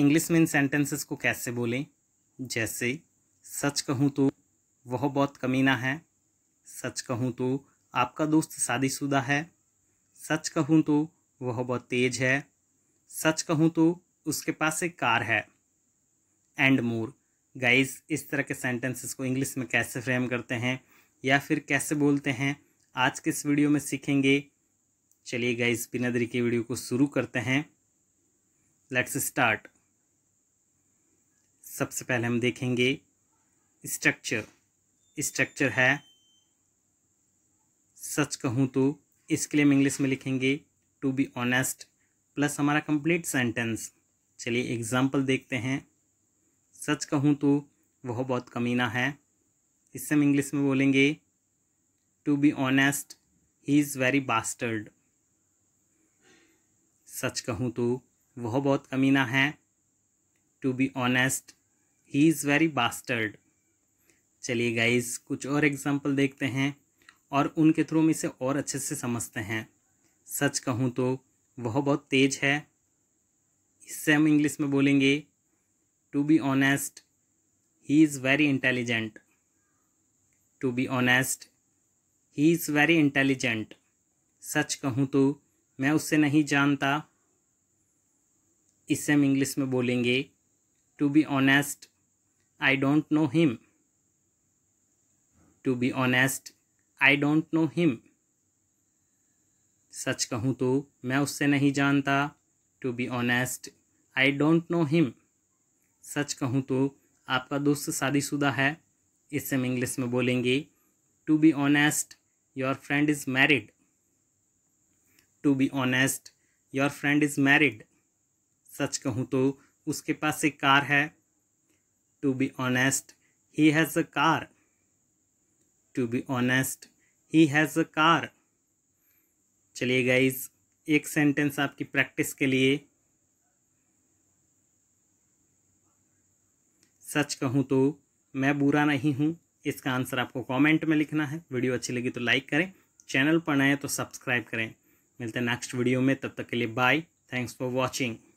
English में इन sentences को कैसे बोलें जैसे सच कहूँ तो वह बहुत कमीना है सच कहूँ तो आपका दोस्त शादीशुदा है सच कहूँ तो वह बहुत तेज है सच कहूँ तो उसके पास एक कार है एंड मोर गाइज इस तरह के सेंटेंसेस को इंग्लिश में कैसे फ्रेम करते हैं या फिर कैसे बोलते हैं आज के इस वीडियो में सीखेंगे चलिए गाइज बिना की वीडियो को शुरू करते हैं लेट्स स्टार्ट सबसे पहले हम देखेंगे स्ट्रक्चर स्ट्रक्चर है सच कहूँ तो इसके लिए हम इंग्लिश में लिखेंगे टू बी ऑनेस्ट प्लस हमारा कंप्लीट सेंटेंस चलिए एग्जाम्पल देखते हैं सच कहूँ तो वह बहुत कमीना है इससे हम इंग्लिश में बोलेंगे to be honest he is very bastard सच कहूँ तो वह बहुत कमीना है to be honest he is very bastard चलिए गाइज़ कुछ और एग्जाम्पल देखते हैं और उनके थ्रू हम इसे और अच्छे से समझते हैं सच कहूँ तो वह बहुत तेज है इससे हम इंग्लिश में बोलेंगे to be honest he is very intelligent to be honest he is very intelligent सच कहूँ तो मैं उससे नहीं जानता इससे हम इंग्लिश में बोलेंगे to be honest I don't know him to be honest I don't know him सच कहूँ तो मैं उससे नहीं जानता to be honest I don't know him सच कहूँ तो आपका दोस्त शादीशुदा है इससे हम इंग्लिश में बोलेंगे to be honest your friend is married to be honest your friend is married सच कहूँ तो उसके पास एक कार है To be honest, he has a car. to be honest he has a car चलिए गाइज एक सेंटेंस आपकी practice के लिए सच कहूँ तो मैं बुरा नहीं हूँ इसका आंसर आपको कमेंट में लिखना है वीडियो अच्छी लगी तो लाइक करें चैनल पर नए तो सब्सक्राइब करें मिलते हैं नेक्स्ट वीडियो में तब तक के लिए बाय थैंक्स फॉर वॉचिंग